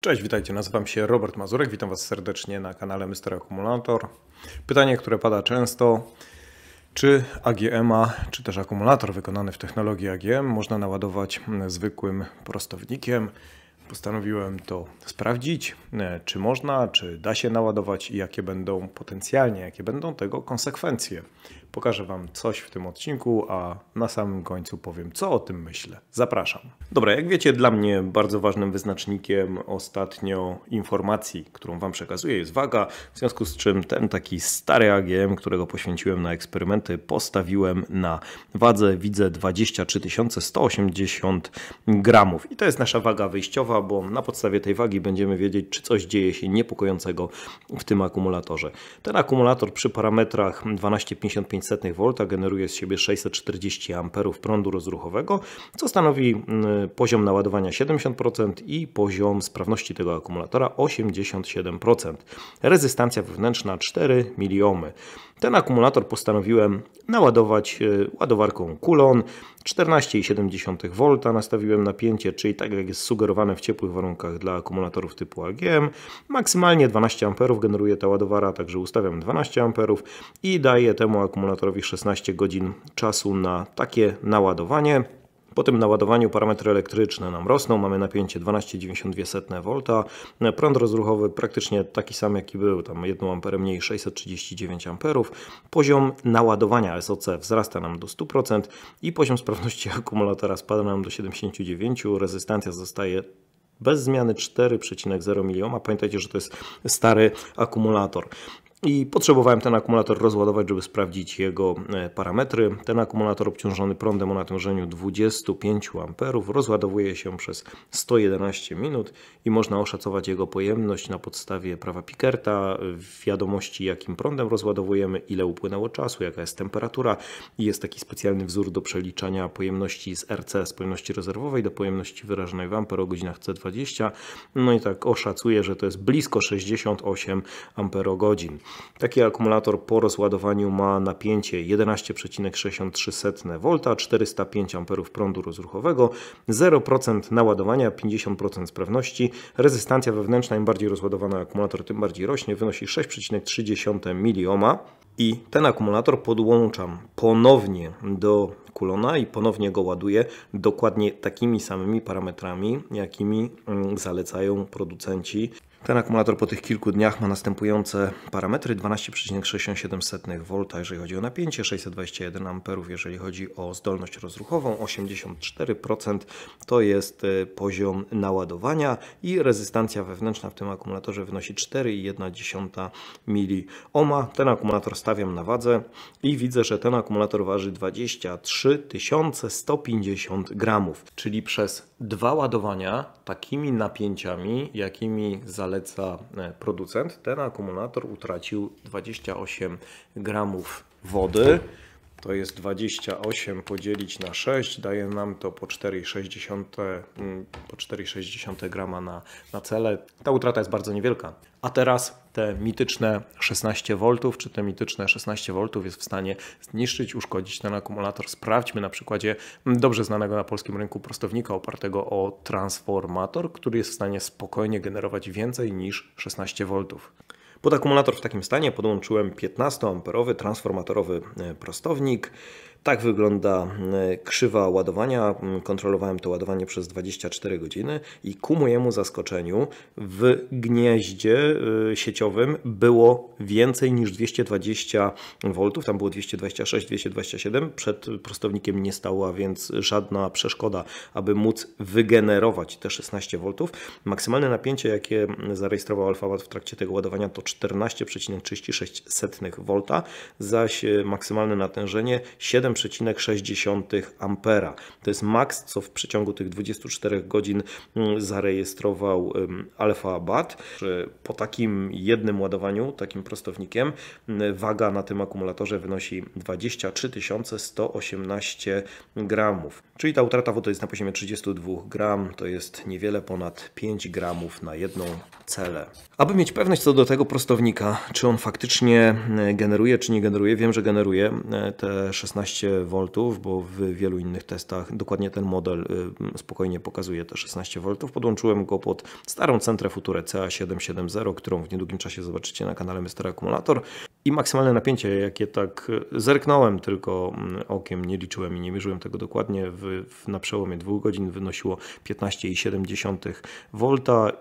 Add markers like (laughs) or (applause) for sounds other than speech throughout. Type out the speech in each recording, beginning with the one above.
Cześć, witajcie, nazywam się Robert Mazurek, witam Was serdecznie na kanale Mr. Akumulator. Pytanie, które pada często, czy AGM, czy też akumulator wykonany w technologii AGM można naładować mm, zwykłym prostownikiem? Postanowiłem to sprawdzić, e, czy można, czy da się naładować i jakie będą potencjalnie, jakie będą tego konsekwencje. Pokażę Wam coś w tym odcinku, a na samym końcu powiem, co o tym myślę. Zapraszam. Dobra, jak wiecie, dla mnie bardzo ważnym wyznacznikiem ostatnio informacji, którą Wam przekazuję, jest waga, w związku z czym ten taki stary AGM, którego poświęciłem na eksperymenty, postawiłem na wadze, widzę 23 180 gramów. I to jest nasza waga wyjściowa, bo na podstawie tej wagi będziemy wiedzieć, czy coś dzieje się niepokojącego w tym akumulatorze. Ten akumulator przy parametrach 1255 0,5V generuje z siebie 640 A prądu rozruchowego, co stanowi mm, poziom naładowania 70% i poziom sprawności tego akumulatora 87%. Rezystancja wewnętrzna 4 miliomy. Ten akumulator postanowiłem naładować e, ładowarką Kulon. 14,7V nastawiłem napięcie, czyli tak jak jest sugerowane w ciepłych warunkach dla akumulatorów typu AGM. Maksymalnie 12 A generuje ta ładowara, także ustawiam 12 A i daję temu akumulatorowi akumulatorowi 16 godzin czasu na takie naładowanie. Po tym naładowaniu parametry elektryczne nam rosną, mamy napięcie 12,92 V, prąd rozruchowy praktycznie taki sam jaki był, tam 1 A mniej 639 A, poziom naładowania SOC wzrasta nam do 100% i poziom sprawności (laughs) akumulatora spada nam do 79, rezystancja zostaje bez zmiany 4,0 mA. Pamiętajcie, że to jest stary akumulator i potrzebowałem ten akumulator rozładować, żeby sprawdzić jego e, parametry. Ten akumulator obciążony prądem o natężeniu 25 A rozładowuje się przez 111 minut i można oszacować jego pojemność na podstawie prawa Pickerta, wiadomości jakim prądem rozładowujemy, ile upłynęło czasu, jaka jest temperatura i jest taki specjalny wzór do przeliczania pojemności z RC, z pojemności rezerwowej do pojemności wyrażonej w amper o godzinach C20. No i tak oszacuję, że to jest blisko 68 amperogodzin. Taki akumulator po rozładowaniu ma napięcie 11,63 V, 405 A prądu rozruchowego, 0% naładowania, 50% sprawności. Rezystancja wewnętrzna, im bardziej rozładowany akumulator, tym bardziej rośnie, wynosi 6,3 milioma. I ten akumulator podłączam ponownie do kulona i ponownie go ładuję dokładnie takimi samymi parametrami, jakimi mm, zalecają producenci ten akumulator po tych kilku dniach ma następujące parametry 12,67 V, jeżeli chodzi o napięcie, 621 A, jeżeli chodzi o zdolność rozruchową, 84% to jest e, poziom naładowania i rezystancja wewnętrzna w tym akumulatorze wynosi 4,1 miliohma. Ten akumulator stawiam na wadze i widzę, że ten akumulator waży 23 150 gramów, czyli przez dwa ładowania takimi napięciami, jakimi zaledwie zaleca producent, ten akumulator utracił 28 gramów wody to jest 28 podzielić na 6, daje nam to po 4,6 mm, po 4,60 grama na, na cele. Ta utrata jest bardzo niewielka. A teraz te mityczne 16 V, czy te mityczne 16 V jest w stanie zniszczyć, uszkodzić ten akumulator. Sprawdźmy na przykładzie dobrze znanego na polskim rynku prostownika opartego o transformator, który jest w stanie spokojnie generować więcej niż 16 V. Pod akumulator w takim stanie podłączyłem 15-amperowy transformatorowy e, prostownik tak wygląda e, krzywa ładowania. Mm, kontrolowałem to ładowanie przez 24 godziny i ku mojemu zaskoczeniu w gnieździe e, sieciowym było więcej niż 220 V. Tam było 226, 227. Przed prostownikiem nie stała, więc żadna przeszkoda, aby móc wygenerować te 16 V. Maksymalne napięcie, jakie zarejestrował AlphaWatt w trakcie tego ładowania to 14,36 V, zaś e, maksymalne natężenie 7 1,6 ampera. To jest maks, co w przeciągu tych 24 godzin mm, zarejestrował Alfa Bat. Po takim jednym ładowaniu, takim prostownikiem, mm, waga na tym akumulatorze wynosi 23 118 gramów. Czyli ta utrata wody jest na poziomie 32 gram, to jest niewiele ponad 5 gramów na jedną celę. Aby mieć pewność co do tego prostownika, czy on faktycznie y, generuje, czy nie generuje, wiem, że generuje y, te 16 16 V, bo w wielu innych testach dokładnie ten model y, spokojnie pokazuje te 16 V. Podłączyłem go pod starą centrę Future CA770, którą w niedługim czasie zobaczycie na kanale Mr. Akumulator i maksymalne napięcie, jakie tak zerknąłem tylko mm, okiem, nie liczyłem i nie mierzyłem tego dokładnie, w, w, na przełomie dwóch godzin wynosiło 15,7 V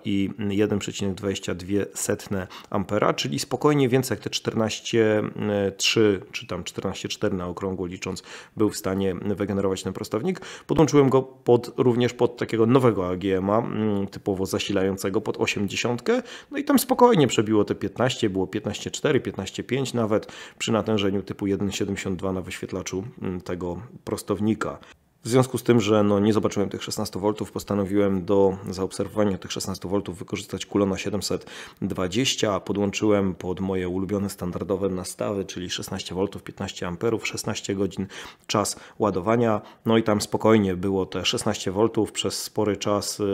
i 1,22 Ampera, czyli spokojnie więcej jak te 14,3 czy tam 14,4 na okrągło licząc był w stanie wygenerować ten prostownik. Podłączyłem go pod, również pod takiego nowego AGM-a, mm, typowo zasilającego pod 80, no i tam spokojnie przebiło te 15, było 15,4, 15,5, nawet przy natężeniu typu 1,72 na wyświetlaczu mm, tego prostownika. W związku z tym, że no nie zobaczyłem tych 16 V, postanowiłem do zaobserwowania tych 16 V wykorzystać kulona 720. Podłączyłem pod moje ulubione standardowe nastawy, czyli 16 V, 15 A, 16 godzin czas ładowania. No i tam spokojnie było te 16 V przez spory czas y,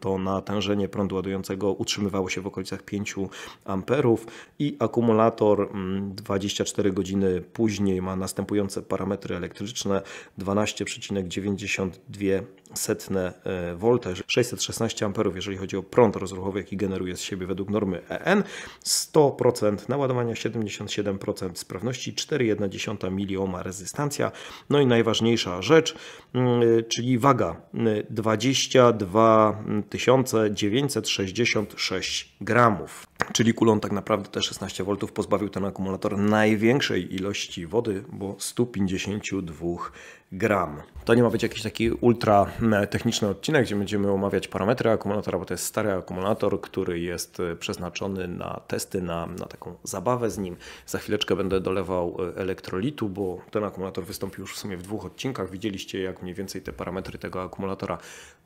to natężenie prądu ładującego utrzymywało się w okolicach 5 A i akumulator 24 mm, godziny później ma następujące parametry elektryczne 12,9 92 V, 616 A, jeżeli chodzi o prąd rozruchowy, jaki generuje z siebie według normy e EN, 100% naładowania, 77% sprawności, 4,1 milioma rezystancja. No i najważniejsza rzecz, mm, y, czyli waga 22 y, 966 gramów. Czyli kulą tak naprawdę te 16 V pozbawił ten akumulator największej ilości wody, bo 152 gram. To nie ma być jakiś taki ultra e, techniczny odcinek, gdzie będziemy omawiać parametry akumulatora, bo to jest stary akumulator, który jest e, przeznaczony na testy, na, na taką zabawę z nim. Za chwileczkę będę dolewał e, elektrolitu, bo ten akumulator wystąpił już w sumie w dwóch odcinkach. Widzieliście jak mniej więcej te parametry tego akumulatora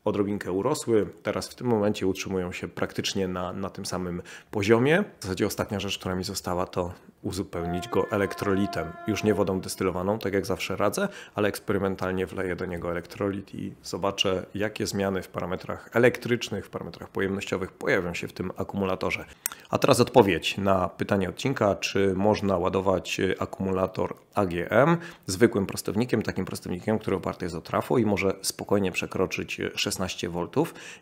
odrobinkę urosły. Teraz w tym momencie utrzymują się praktycznie na, na tym samym poziomie poziomie. W zasadzie ostatnia rzecz, która mi została, to uzupełnić go elektrolitem. Już nie wodą destylowaną, tak jak zawsze radzę, ale eksperymentalnie wleję do niego elektrolit i zobaczę, jakie zmiany w parametrach elektrycznych, w parametrach pojemnościowych pojawią się w tym akumulatorze. A teraz odpowiedź na pytanie odcinka, czy można ładować akumulator AGM zwykłym prostownikiem, takim prostownikiem, który oparty jest o trafo i może spokojnie przekroczyć 16 V.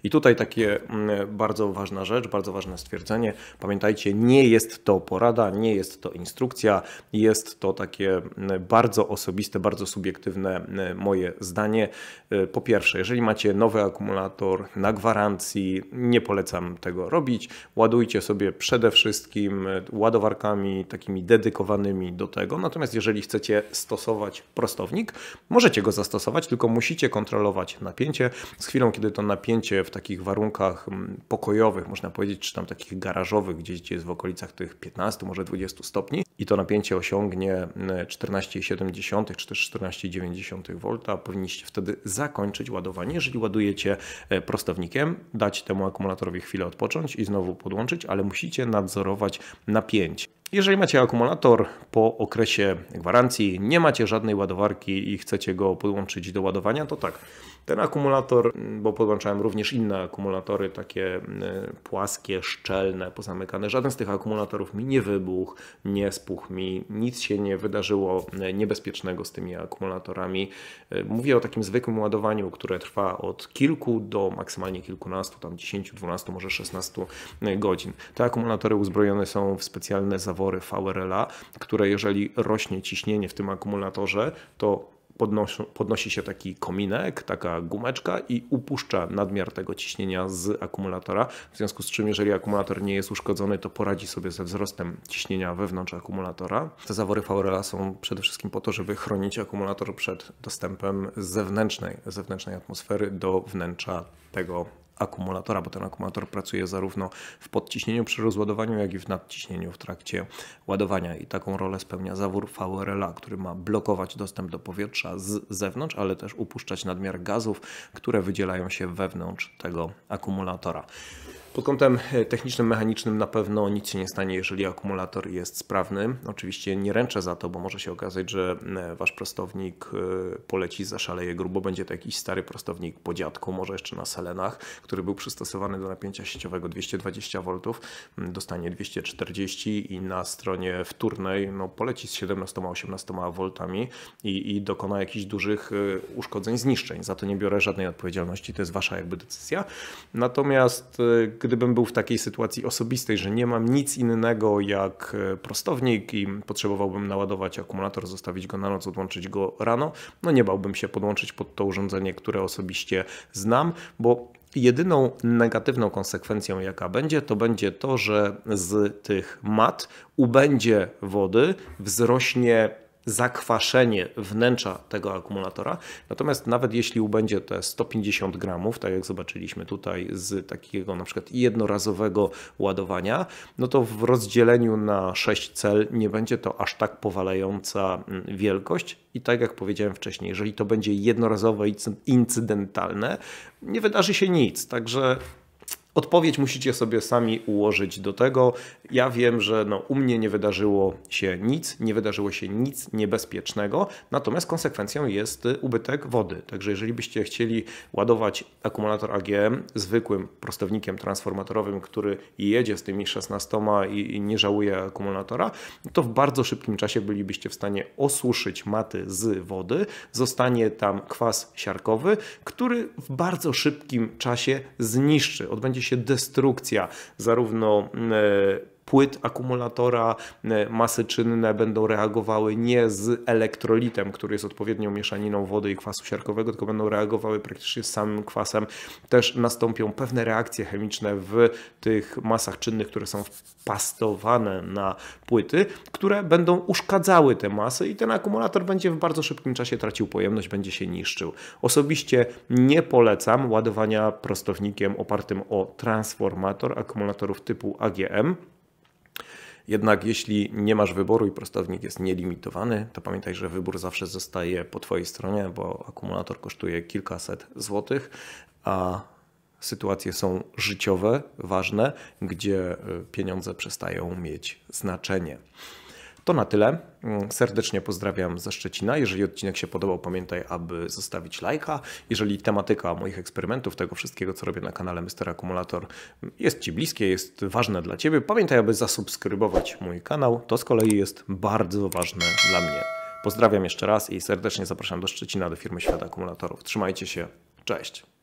I tutaj takie mm, bardzo ważna rzecz, bardzo ważne stwierdzenie. Pamiętajcie, nie jest to porada, nie jest to to instrukcja, jest to takie bardzo osobiste, bardzo subiektywne moje zdanie. E, po pierwsze, jeżeli macie nowy akumulator na gwarancji, nie polecam tego robić. Ładujcie sobie przede wszystkim e, ładowarkami takimi dedykowanymi do tego. Natomiast jeżeli chcecie stosować prostownik, możecie go zastosować, tylko musicie kontrolować napięcie. Z chwilą, kiedy to napięcie w takich warunkach pokojowych, można powiedzieć, czy tam takich garażowych, gdzieś gdzie jest w okolicach tych 15, może 20 stopni, stopni i to napięcie osiągnie 14,7 mm, czy też 14,9 V. Powinniście wtedy zakończyć ładowanie. Jeżeli ładujecie e, prostownikiem, dać temu akumulatorowi chwilę odpocząć i znowu podłączyć, ale musicie nadzorować napięcie. Jeżeli macie akumulator po okresie gwarancji, nie macie żadnej ładowarki i chcecie go podłączyć do ładowania, to tak, ten akumulator, mm, bo podłączałem również inne akumulatory, takie mm, płaskie, szczelne, pozamykane, żaden z tych akumulatorów mi nie wybuchł, nie spuchł mi, nic się nie wydarzyło mm, niebezpiecznego z tymi akumulatorami. Y, mówię o takim zwykłym ładowaniu, które trwa od kilku do maksymalnie kilkunastu, tam 10, 12, może 16 y, godzin. Te akumulatory uzbrojone są w specjalne zawory VRL-a, które jeżeli rośnie ciśnienie w tym akumulatorze, to podnoszą, podnosi się taki kominek, taka gumeczka i upuszcza nadmiar tego ciśnienia z akumulatora. W związku z czym, jeżeli akumulator nie jest uszkodzony, to poradzi sobie ze wzrostem ciśnienia wewnątrz akumulatora. Te zawory VRL są przede wszystkim po to, żeby chronić akumulator przed dostępem zewnętrznej, zewnętrznej atmosfery do wnętrza tego akumulatora, bo ten akumulator pracuje zarówno w podciśnieniu przy rozładowaniu, jak i w nadciśnieniu w trakcie ładowania i taką rolę spełnia zawór VRLA, który ma blokować dostęp do powietrza z zewnątrz, ale też upuszczać nadmiar gazów, które wydzielają się wewnątrz tego akumulatora. Pod kątem e, technicznym, mechanicznym na pewno nic się nie stanie, jeżeli akumulator jest sprawny. Oczywiście nie ręczę za to, bo może się okazać, że e, wasz prostownik e, poleci, zaszaleje grubo. Będzie to jakiś stary prostownik po dziadku, może jeszcze na selenach, który był przystosowany do napięcia sieciowego 220 V, dostanie 240 i na stronie wtórnej no, poleci z 17-18 V i, i dokona jakichś dużych uszkodzeń, zniszczeń. Za to nie biorę żadnej odpowiedzialności, to jest wasza jakby decyzja. Natomiast gdy gdybym był w takiej sytuacji osobistej, że nie mam nic innego jak e, prostownik i potrzebowałbym naładować akumulator, zostawić go na noc, odłączyć go rano, no nie bałbym się podłączyć pod to urządzenie, które osobiście znam, bo Jedyną negatywną konsekwencją, jaka będzie, to będzie to, że z tych mat ubędzie wody, wzrośnie zakwaszenie wnętrza tego akumulatora. Natomiast nawet jeśli ubędzie te 150 gramów, tak jak zobaczyliśmy tutaj z takiego na przykład jednorazowego ładowania, no to w rozdzieleniu na 6 cel nie będzie to aż tak powalająca mm, wielkość i tak jak powiedziałem wcześniej, jeżeli to będzie jednorazowe i incydentalne, nie wydarzy się nic. Także Odpowiedź musicie sobie sami ułożyć do tego. Ja wiem, że no, u mnie nie wydarzyło się nic, nie wydarzyło się nic niebezpiecznego, natomiast konsekwencją jest y, ubytek wody. Także jeżeli byście chcieli ładować akumulator AGM zwykłym prostownikiem transformatorowym, który jedzie z tymi 16 i nie żałuje akumulatora, to w bardzo szybkim czasie bylibyście w stanie osuszyć maty z wody. Zostanie tam kwas siarkowy, który w bardzo szybkim czasie zniszczy, odbędzie się się destrukcja zarówno e, płyt akumulatora e, masy czynne będą reagowały nie z elektrolitem, który jest odpowiednią mieszaniną wody i kwasu siarkowego, tylko będą reagowały praktycznie z samym kwasem. Też nastąpią pewne reakcje chemiczne w tych masach czynnych, które są wpastowane na płyty, które będą uszkadzały te masy i ten akumulator będzie w bardzo szybkim czasie tracił pojemność, będzie się niszczył. Osobiście nie polecam ładowania prostownikiem opartym o transformator akumulatorów typu AGM. Jednak jeśli nie masz wyboru i prostownik jest nielimitowany, to pamiętaj, że wybór zawsze zostaje po Twojej stronie, bo akumulator kosztuje kilkaset złotych, a sytuacje są życiowe, ważne, gdzie y, pieniądze przestają mieć znaczenie. To na tyle. Mm, serdecznie pozdrawiam ze Szczecina. Jeżeli odcinek się podobał, pamiętaj, aby zostawić lajka. Jeżeli tematyka moich eksperymentów, tego wszystkiego, co robię na kanale Mr. Akumulator jest Ci bliskie, jest ważne dla Ciebie, pamiętaj, aby zasubskrybować mój kanał. To z kolei jest bardzo ważne dla mnie. Pozdrawiam jeszcze raz i serdecznie zapraszam do Szczecina, do firmy Świat Akumulatorów. Trzymajcie się, cześć!